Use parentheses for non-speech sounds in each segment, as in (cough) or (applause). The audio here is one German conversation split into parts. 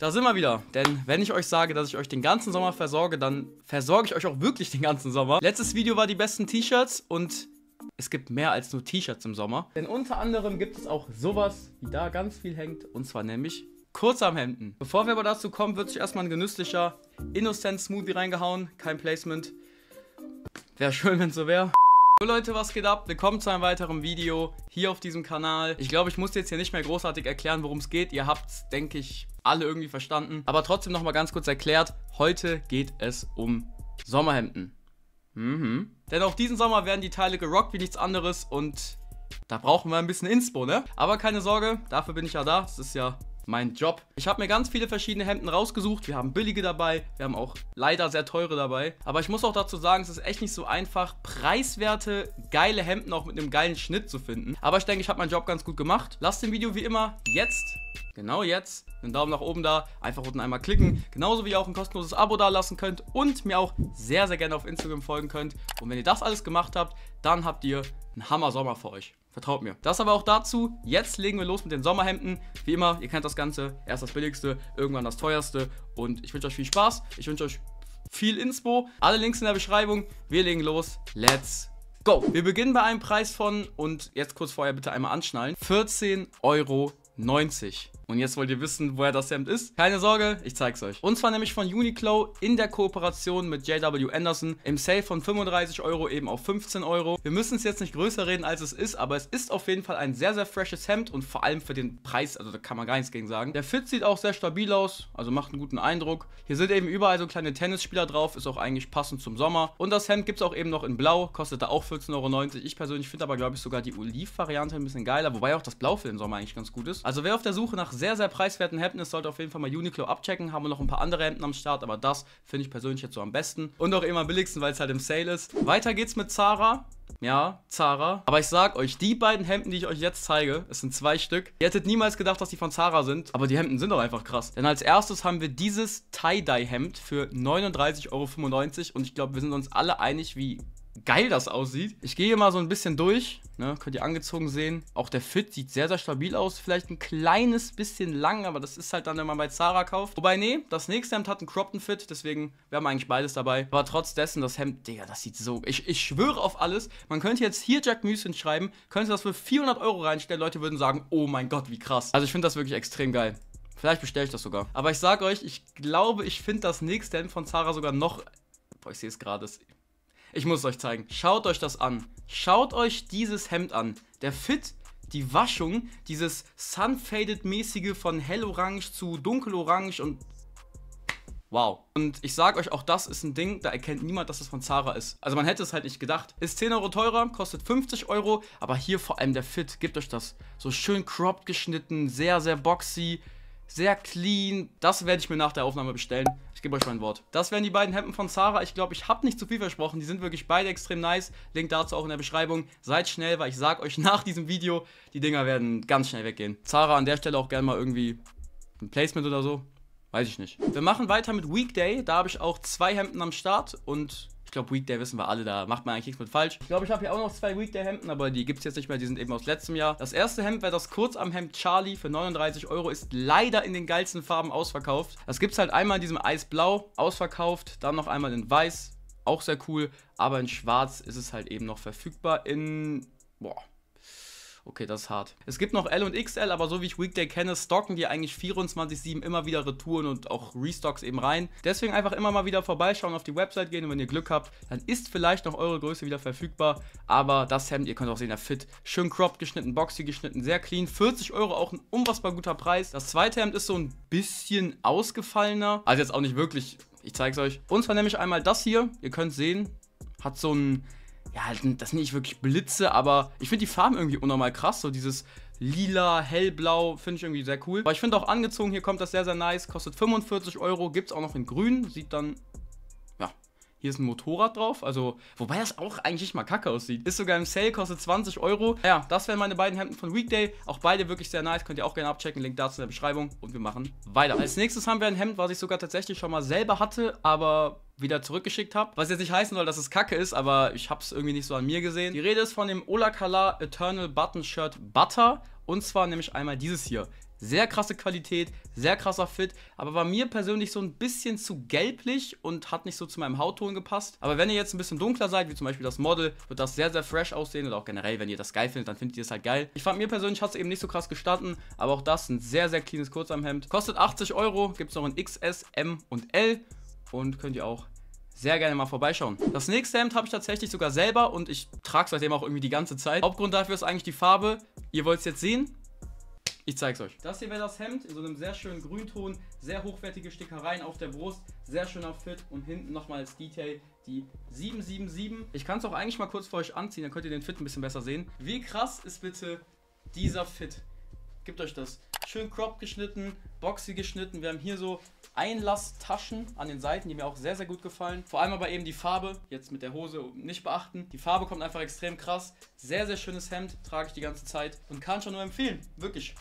Da sind wir wieder. Denn wenn ich euch sage, dass ich euch den ganzen Sommer versorge, dann versorge ich euch auch wirklich den ganzen Sommer. Letztes Video war die besten T-Shirts und es gibt mehr als nur T-Shirts im Sommer. Denn unter anderem gibt es auch sowas, wie da ganz viel hängt. Und zwar nämlich Kurzarmhemden. Bevor wir aber dazu kommen, wird sich erstmal ein genüsslicher Innocent Smoothie reingehauen. Kein Placement. Wäre schön, wenn es so wäre. So Leute, was geht ab? Willkommen zu einem weiteren Video hier auf diesem Kanal. Ich glaube, ich muss jetzt hier nicht mehr großartig erklären, worum es geht. Ihr habt es, denke ich, alle irgendwie verstanden. Aber trotzdem nochmal ganz kurz erklärt, heute geht es um Sommerhemden. Mhm. Denn auch diesen Sommer werden die Teile gerockt wie nichts anderes und da brauchen wir ein bisschen Inspo, ne? Aber keine Sorge, dafür bin ich ja da. Das ist ja mein Job. Ich habe mir ganz viele verschiedene Hemden rausgesucht. Wir haben billige dabei, wir haben auch leider sehr teure dabei. Aber ich muss auch dazu sagen, es ist echt nicht so einfach, preiswerte, geile Hemden auch mit einem geilen Schnitt zu finden. Aber ich denke, ich habe meinen Job ganz gut gemacht. Lasst dem Video wie immer jetzt genau jetzt einen Daumen nach oben da, einfach unten einmal klicken, genauso wie ihr auch ein kostenloses Abo da lassen könnt und mir auch sehr, sehr gerne auf Instagram folgen könnt. Und wenn ihr das alles gemacht habt, dann habt ihr einen Hammer Sommer für euch. Vertraut mir. Das aber auch dazu. Jetzt legen wir los mit den Sommerhemden. Wie immer, ihr kennt das Ganze. Erst das billigste, irgendwann das teuerste. Und ich wünsche euch viel Spaß. Ich wünsche euch viel Inspo. Alle Links in der Beschreibung. Wir legen los. Let's go. Wir beginnen bei einem Preis von, und jetzt kurz vorher bitte einmal anschnallen, 14,90 Euro. Und jetzt wollt ihr wissen, woher das Hemd ist? Keine Sorge, ich zeig's euch. Und zwar nämlich von Uniqlo in der Kooperation mit JW Anderson im Sale von 35 Euro eben auf 15 Euro. Wir müssen es jetzt nicht größer reden, als es ist, aber es ist auf jeden Fall ein sehr, sehr freshes Hemd und vor allem für den Preis, also da kann man gar nichts gegen sagen. Der Fit sieht auch sehr stabil aus, also macht einen guten Eindruck. Hier sind eben überall so kleine Tennisspieler drauf, ist auch eigentlich passend zum Sommer. Und das Hemd gibt's auch eben noch in blau, kostet da auch 14,90 Euro. Ich persönlich finde aber, glaube ich, sogar die Oliv-Variante ein bisschen geiler, wobei auch das Blau für den Sommer eigentlich ganz gut ist. Also wer auf der Suche nach sehr, sehr preiswerten Hemden Es sollte auf jeden Fall mal Uniqlo abchecken. Haben wir noch ein paar andere Hemden am Start, aber das finde ich persönlich jetzt so am besten. Und auch immer am billigsten, weil es halt im Sale ist. Weiter geht's mit Zara. Ja, Zara. Aber ich sag euch, die beiden Hemden, die ich euch jetzt zeige, es sind zwei Stück. Ihr hättet niemals gedacht, dass die von Zara sind. Aber die Hemden sind doch einfach krass. Denn als erstes haben wir dieses Tie-Dye-Hemd für 39,95 Euro. Und ich glaube, wir sind uns alle einig, wie geil das aussieht. Ich gehe hier mal so ein bisschen durch, ne? könnt ihr angezogen sehen. Auch der Fit sieht sehr, sehr stabil aus. Vielleicht ein kleines bisschen lang, aber das ist halt dann, wenn man bei Zara kauft. Wobei, nee, das nächste Hemd hat einen Cropped Fit, deswegen wir haben eigentlich beides dabei. Aber trotz dessen, das Hemd, Digga, das sieht so... Ich, ich schwöre auf alles, man könnte jetzt hier Jack Müsin schreiben, könnte das für 400 Euro reinstellen, Leute würden sagen, oh mein Gott, wie krass. Also ich finde das wirklich extrem geil. Vielleicht bestelle ich das sogar. Aber ich sage euch, ich glaube, ich finde das nächste Hemd von Zara sogar noch... Boah, ich sehe es gerade, ich muss es euch zeigen. Schaut euch das an. Schaut euch dieses Hemd an. Der Fit, die Waschung, dieses Sunfaded-mäßige von hellorange zu dunkelorange und Wow. Und ich sag euch, auch das ist ein Ding, da erkennt niemand, dass es von Zara ist. Also man hätte es halt nicht gedacht. Ist 10 Euro teurer, kostet 50 Euro, aber hier vor allem der Fit, Gebt euch das. So schön cropped geschnitten, sehr, sehr boxy, sehr clean. Das werde ich mir nach der Aufnahme bestellen. Ich gebe euch mein Wort. Das wären die beiden Hemden von Zara. Ich glaube, ich habe nicht zu viel versprochen. Die sind wirklich beide extrem nice. Link dazu auch in der Beschreibung. Seid schnell, weil ich sag euch (laughs) nach diesem Video, die Dinger werden ganz schnell weggehen. Zara an der Stelle auch gerne mal irgendwie ein Placement oder so. Weiß ich nicht. Wir machen weiter mit Weekday. Da habe ich auch zwei Hemden am Start und ich glaube, Weekday wissen wir alle, da macht man eigentlich nichts mit falsch. Ich glaube, ich habe hier auch noch zwei Weekday-Hemden, aber die gibt es jetzt nicht mehr, die sind eben aus letztem Jahr. Das erste Hemd wäre das kurz am Hemd Charlie für 39 Euro, ist leider in den geilsten Farben ausverkauft. Das gibt es halt einmal in diesem Eisblau, ausverkauft, dann noch einmal in Weiß, auch sehr cool, aber in Schwarz ist es halt eben noch verfügbar in, boah, Okay, das ist hart. Es gibt noch L und XL, aber so wie ich Weekday kenne, stocken die eigentlich 24-7 immer wieder Retouren und auch Restocks eben rein. Deswegen einfach immer mal wieder vorbeischauen, auf die Website gehen und wenn ihr Glück habt, dann ist vielleicht noch eure Größe wieder verfügbar. Aber das Hemd, ihr könnt auch sehen, der Fit schön cropped geschnitten, boxy geschnitten, sehr clean. 40 Euro auch ein unfassbar guter Preis. Das zweite Hemd ist so ein bisschen ausgefallener. Also jetzt auch nicht wirklich, ich zeige es euch. Und zwar nämlich einmal das hier. Ihr könnt sehen, hat so ein ja, halt, das sind nicht wirklich Blitze, aber ich finde die Farben irgendwie unnormal krass. So dieses lila, hellblau, finde ich irgendwie sehr cool. Aber ich finde auch angezogen, hier kommt das sehr, sehr nice. Kostet 45 Euro, gibt es auch noch in grün. Sieht dann, ja, hier ist ein Motorrad drauf. Also, wobei das auch eigentlich mal kacke aussieht. Ist sogar im Sale, kostet 20 Euro. Ja, das wären meine beiden Hemden von Weekday. Auch beide wirklich sehr nice. Könnt ihr auch gerne abchecken. Link dazu in der Beschreibung. Und wir machen weiter. Als nächstes haben wir ein Hemd, was ich sogar tatsächlich schon mal selber hatte, aber wieder zurückgeschickt habe. Was jetzt nicht heißen soll, dass es kacke ist, aber ich habe es irgendwie nicht so an mir gesehen. Die Rede ist von dem Ola Olacala Eternal Button Shirt Butter und zwar nämlich einmal dieses hier. Sehr krasse Qualität, sehr krasser Fit, aber war mir persönlich so ein bisschen zu gelblich und hat nicht so zu meinem Hautton gepasst. Aber wenn ihr jetzt ein bisschen dunkler seid, wie zum Beispiel das Model, wird das sehr, sehr fresh aussehen oder auch generell, wenn ihr das geil findet, dann findet ihr es halt geil. Ich fand mir persönlich hat es eben nicht so krass gestanden, aber auch das ein sehr, sehr cleanes Kurzarmhemd. Kostet 80 Euro, gibt es noch in XS, M und L und könnt ihr auch sehr gerne mal vorbeischauen. Das nächste Hemd habe ich tatsächlich sogar selber und ich trage es seitdem auch irgendwie die ganze Zeit. Hauptgrund dafür ist eigentlich die Farbe. Ihr wollt es jetzt sehen? Ich zeige es euch. Das hier wäre das Hemd in so einem sehr schönen Grünton, sehr hochwertige Stickereien auf der Brust, sehr schöner Fit und hinten nochmal als Detail die 777. Ich kann es auch eigentlich mal kurz vor euch anziehen, dann könnt ihr den Fit ein bisschen besser sehen. Wie krass ist bitte dieser Fit? Gebt euch das. Schön crop geschnitten, boxy geschnitten. Wir haben hier so Einlasstaschen an den Seiten, die mir auch sehr, sehr gut gefallen. Vor allem aber eben die Farbe, jetzt mit der Hose nicht beachten. Die Farbe kommt einfach extrem krass. Sehr, sehr schönes Hemd, trage ich die ganze Zeit und kann schon nur empfehlen. Wirklich.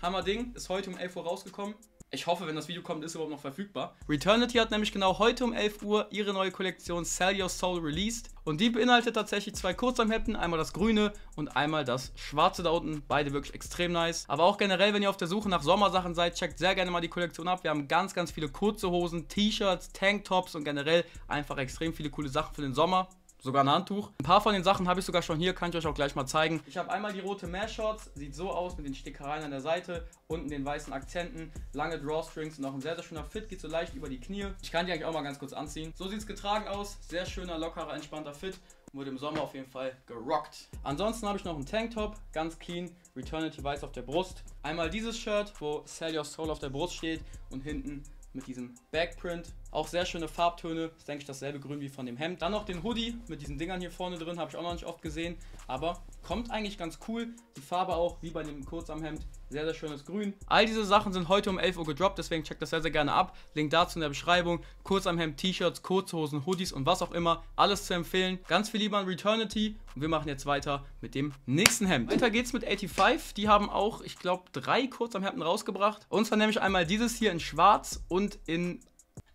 Hammer Ding, ist heute um 11 Uhr rausgekommen. Ich hoffe, wenn das Video kommt, ist es überhaupt noch verfügbar. Returnity hat nämlich genau heute um 11 Uhr ihre neue Kollektion Sell Your Soul released. Und die beinhaltet tatsächlich zwei Kurzarmhemden, einmal das grüne und einmal das schwarze da unten. Beide wirklich extrem nice. Aber auch generell, wenn ihr auf der Suche nach Sommersachen seid, checkt sehr gerne mal die Kollektion ab. Wir haben ganz, ganz viele kurze Hosen, T-Shirts, Tanktops und generell einfach extrem viele coole Sachen für den Sommer sogar ein Handtuch. Ein paar von den Sachen habe ich sogar schon hier, kann ich euch auch gleich mal zeigen. Ich habe einmal die rote Mesh-Shorts, sieht so aus mit den Stickereien an der Seite, unten den weißen Akzenten, lange Drawstrings und auch ein sehr, sehr schöner Fit, geht so leicht über die Knie. Ich kann die eigentlich auch mal ganz kurz anziehen. So sieht es getragen aus, sehr schöner, lockerer, entspannter Fit wurde im Sommer auf jeden Fall gerockt. Ansonsten habe ich noch einen Tanktop, ganz clean, Returnity weiß auf der Brust. Einmal dieses Shirt, wo Sell Your Soul auf der Brust steht und hinten mit diesem Backprint. Auch sehr schöne Farbtöne, ist denke ich dasselbe Grün wie von dem Hemd. Dann noch den Hoodie mit diesen Dingern hier vorne drin, habe ich auch noch nicht oft gesehen, aber Kommt eigentlich ganz cool. Die Farbe auch, wie bei dem Kurzarmhemd, sehr, sehr schönes Grün. All diese Sachen sind heute um 11 Uhr gedroppt, deswegen checkt das sehr, sehr gerne ab. Link dazu in der Beschreibung. Kurzarmhemd, T-Shirts, Kurzhosen, Hoodies und was auch immer. Alles zu empfehlen. Ganz viel lieber an Returnity. Und wir machen jetzt weiter mit dem nächsten Hemd. Weiter geht's mit 85. Die haben auch, ich glaube, drei Kurzarmhemden rausgebracht. Und zwar nämlich einmal dieses hier in schwarz und in...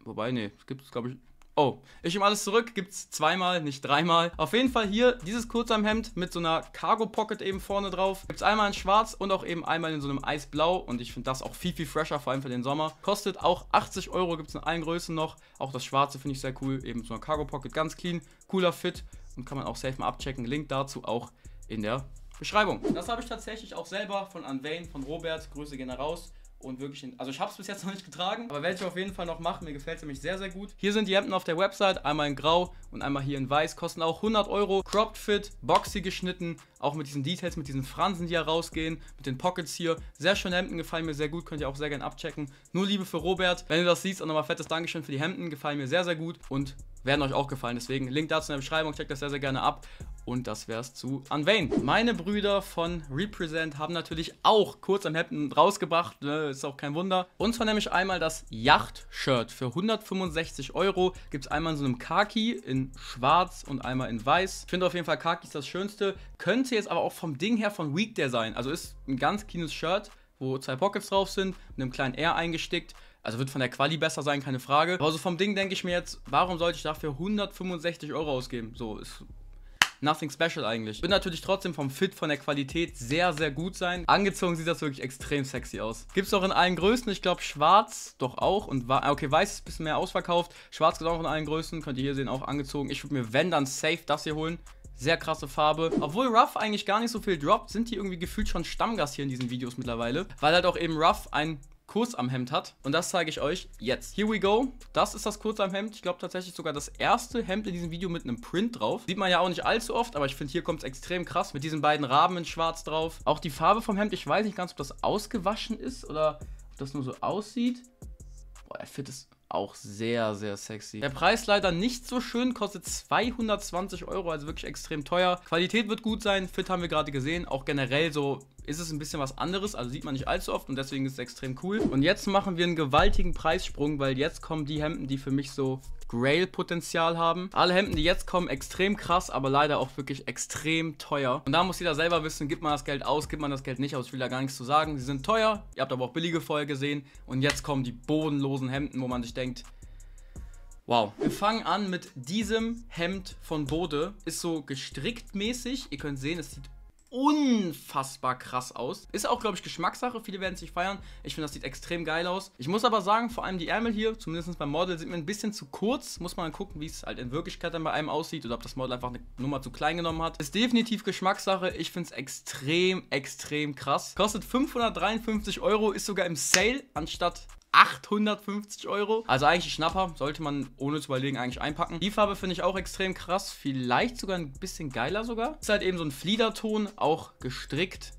Wobei, nee, es gibt es, glaube ich... Oh, ich nehme alles zurück, gibt es zweimal, nicht dreimal. Auf jeden Fall hier dieses Kurzarmhemd mit so einer Cargo Pocket eben vorne drauf. Gibt es einmal in schwarz und auch eben einmal in so einem Eisblau und ich finde das auch viel, viel fresher, vor allem für den Sommer. Kostet auch 80 Euro, gibt es in allen Größen noch. Auch das schwarze finde ich sehr cool, eben so einer Cargo Pocket, ganz clean, cooler Fit und kann man auch safe mal abchecken. Link dazu auch in der Beschreibung. Das habe ich tatsächlich auch selber von Anvain, von Robert, Grüße gehen raus und wirklich, in, also ich habe es bis jetzt (laughs) noch nicht getragen, aber werde ich auf jeden Fall noch machen. Mir gefällt es nämlich sehr, sehr gut. Hier sind die Hemden auf der Website, einmal in grau und einmal hier in weiß, kosten auch 100 Euro. Cropped Fit, boxy geschnitten, auch mit diesen Details, mit diesen Fransen, die hier rausgehen, mit den Pockets hier. Sehr schöne Hemden, gefallen mir sehr gut, könnt ihr auch sehr gerne abchecken. Nur Liebe für Robert. Wenn du das siehst, auch nochmal fettes Dankeschön für die Hemden, gefallen mir sehr, sehr gut und werden euch auch gefallen. Deswegen Link dazu in der Beschreibung, checkt das sehr, sehr gerne ab und das wäre es zu Unvain. Meine Brüder von Represent haben natürlich auch kurz am Happen rausgebracht, ne, ist auch kein Wunder. Und zwar nämlich einmal das Yacht-Shirt für 165 Euro. Gibt es einmal in so einem Khaki in schwarz und einmal in weiß. Ich finde auf jeden Fall Khaki ist das Schönste. Könnte jetzt aber auch vom Ding her von Weekday sein. Also ist ein ganz cleanes Shirt, wo zwei Pockets drauf sind, mit einem kleinen R eingestickt. Also wird von der Quali besser sein, keine Frage. Aber so vom Ding denke ich mir jetzt, warum sollte ich dafür 165 Euro ausgeben? So, ist nothing special eigentlich. Wird natürlich trotzdem vom Fit, von der Qualität sehr, sehr gut sein. Angezogen sieht das wirklich extrem sexy aus. Gibt es auch in allen Größen, ich glaube schwarz doch auch und ah, okay, weiß ist ein bisschen mehr ausverkauft. Schwarz gibt auch in allen Größen, könnt ihr hier sehen, auch angezogen. Ich würde mir, wenn, dann safe das hier holen. Sehr krasse Farbe. Obwohl Ruff eigentlich gar nicht so viel droppt, sind die irgendwie gefühlt schon Stammgast hier in diesen Videos mittlerweile. Weil halt auch eben Ruff ein Kurs am Hemd hat. Und das zeige ich euch jetzt. Here we go. Das ist das Kurs am Hemd. Ich glaube tatsächlich sogar das erste Hemd in diesem Video mit einem Print drauf. Sieht man ja auch nicht allzu oft, aber ich finde, hier kommt es extrem krass. Mit diesen beiden Raben in schwarz drauf. Auch die Farbe vom Hemd, ich weiß nicht ganz, ob das ausgewaschen ist oder ob das nur so aussieht. Boah, der fit ist auch sehr, sehr sexy. Der Preis leider nicht so schön, kostet 220 Euro, also wirklich extrem teuer. Qualität wird gut sein, Fit haben wir gerade gesehen. Auch generell so ist es ein bisschen was anderes, also sieht man nicht allzu oft und deswegen ist es extrem cool. Und jetzt machen wir einen gewaltigen Preissprung, weil jetzt kommen die Hemden, die für mich so Grail-Potenzial haben. Alle Hemden, die jetzt kommen, extrem krass, aber leider auch wirklich extrem teuer. Und da muss jeder selber wissen, gibt man das Geld aus, gibt man das Geld nicht aus, ich will da gar nichts zu sagen. Sie sind teuer, ihr habt aber auch billige vorher gesehen. Und jetzt kommen die bodenlosen Hemden, wo man sich denkt, Wow. Wir fangen an mit diesem Hemd von Bode. Ist so gestrickt mäßig. Ihr könnt sehen, es sieht unfassbar krass aus. Ist auch, glaube ich, Geschmackssache. Viele werden es nicht feiern. Ich finde, das sieht extrem geil aus. Ich muss aber sagen, vor allem die Ärmel hier, zumindest beim Model, sind mir ein bisschen zu kurz. Muss man gucken, wie es halt in Wirklichkeit dann bei einem aussieht oder ob das Model einfach eine Nummer zu klein genommen hat. Ist definitiv Geschmackssache. Ich finde es extrem, extrem krass. Kostet 553 Euro, ist sogar im Sale anstatt 850 Euro. Also eigentlich ein Schnapper, sollte man ohne zu überlegen eigentlich einpacken. Die Farbe finde ich auch extrem krass, vielleicht sogar ein bisschen geiler sogar. Ist halt eben so ein Fliederton, auch gestrickt.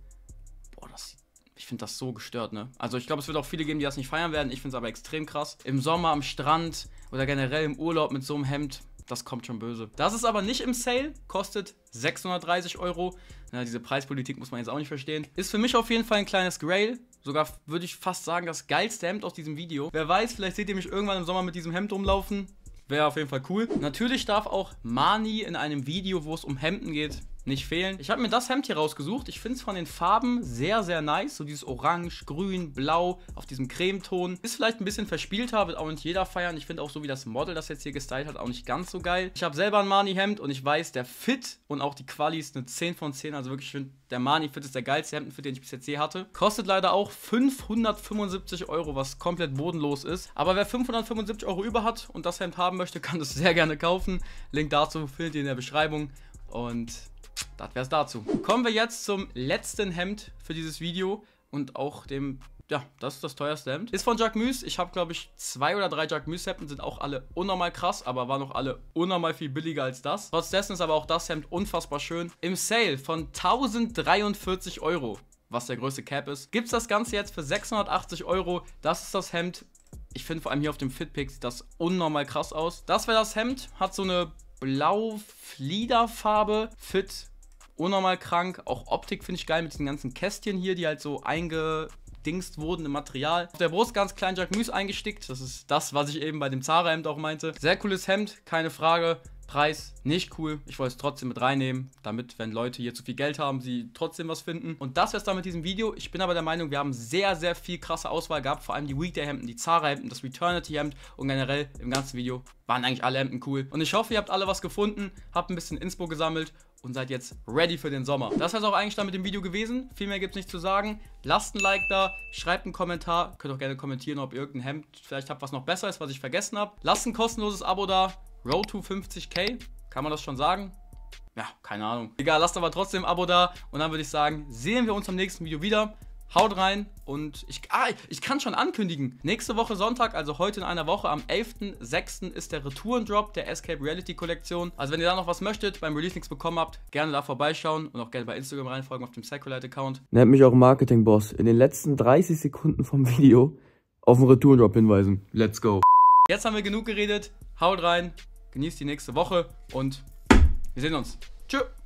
Boah, das ich finde das so gestört, ne? Also ich glaube, es wird auch viele geben, die das nicht feiern werden. Ich finde es aber extrem krass. Im Sommer am Strand oder generell im Urlaub mit so einem Hemd, das kommt schon böse. Das ist aber nicht im Sale, kostet 630 Euro. Na, diese Preispolitik muss man jetzt auch nicht verstehen. Ist für mich auf jeden Fall ein kleines Grail sogar würde ich fast sagen, das geilste Hemd aus diesem Video. Wer weiß, vielleicht seht ihr mich irgendwann im Sommer mit diesem Hemd rumlaufen. Wäre auf jeden Fall cool. Natürlich darf auch Mani in einem Video, wo es um Hemden geht, nicht fehlen. Ich habe mir das Hemd hier rausgesucht. Ich finde es von den Farben sehr, sehr nice. So dieses Orange, Grün, Blau auf diesem Cremeton. Ist vielleicht ein bisschen verspielter, wird auch nicht jeder feiern. Ich finde auch so, wie das Model das jetzt hier gestylt hat, auch nicht ganz so geil. Ich habe selber ein mani hemd und ich weiß, der Fit und auch die Quali ist eine 10 von 10. Also wirklich, ich finde, der mani fit ist der geilste Hemdenfit, den ich bis jetzt je hatte. Kostet leider auch 575 Euro, was komplett bodenlos ist. Aber wer 575 Euro über hat und das Hemd haben möchte, kann das (laughs) sehr gerne kaufen. Link dazu findet ihr in der Beschreibung. Und das wäre es dazu. Kommen wir jetzt zum letzten Hemd für dieses Video und auch dem ja, das ist das teuerste Hemd. Ist von Muse. Ich habe, glaube ich, zwei oder drei Muse hemden sind auch alle unnormal krass, aber waren auch alle unnormal viel billiger als das. Trotz dessen ist aber auch das Hemd unfassbar schön. Im Sale von 1043 Euro, was der größte Cap ist, gibt es das Ganze jetzt für 680 Euro. Das ist das Hemd. Ich finde vor allem hier auf dem Fitpick sieht das unnormal krass aus. Das wäre das Hemd, hat so eine blau-fliederfarbe, fit unnormal krank. Auch Optik finde ich geil mit diesen ganzen Kästchen hier, die halt so eingedingst wurden im Material. Auf der Brust ganz klein Jacques Muse eingestickt. Das ist das, was ich eben bei dem Zara-Hemd auch meinte. Sehr cooles Hemd, keine Frage. Preis nicht cool. Ich wollte es trotzdem mit reinnehmen, damit, wenn Leute hier zu viel Geld haben, sie trotzdem was finden. Und das wäre es dann mit diesem Video. Ich bin aber der Meinung, wir haben sehr, sehr viel krasse Auswahl gehabt. Vor allem die Weekday-Hemden, die Zara-Hemden, das Returnity-Hemd und generell im ganzen Video waren eigentlich alle Hemden cool. Und ich hoffe, ihr habt alle was gefunden, habt ein bisschen Inspo gesammelt und seid jetzt ready für den Sommer. Das wäre es auch eigentlich dann mit dem Video gewesen. Viel mehr gibt es nicht zu sagen. Lasst ein Like da, schreibt einen Kommentar. Könnt auch gerne kommentieren, ob ihr irgendein Hemd vielleicht habt, was noch besser ist, was ich vergessen habe. Lasst ein kostenloses Abo da. Road to 50k. Kann man das schon sagen? Ja, keine Ahnung. Egal, lasst aber trotzdem ein Abo da. Und dann würde ich sagen, sehen wir uns im nächsten Video wieder. Haut rein und ich, ah, ich kann schon ankündigen. Nächste Woche Sonntag, also heute in einer Woche, am 11.06. ist der Retourendrop der Escape Reality Kollektion. Also wenn ihr da noch was möchtet, beim Release nichts bekommen habt, gerne da vorbeischauen und auch gerne bei Instagram reinfolgen auf dem Psycholite-Account. Nennt mich auch Marketing-Boss. In den letzten 30 Sekunden vom Video auf den Retourendrop hinweisen. Let's go. Jetzt haben wir genug geredet. Haut rein, genießt die nächste Woche und wir sehen uns. Tschüss.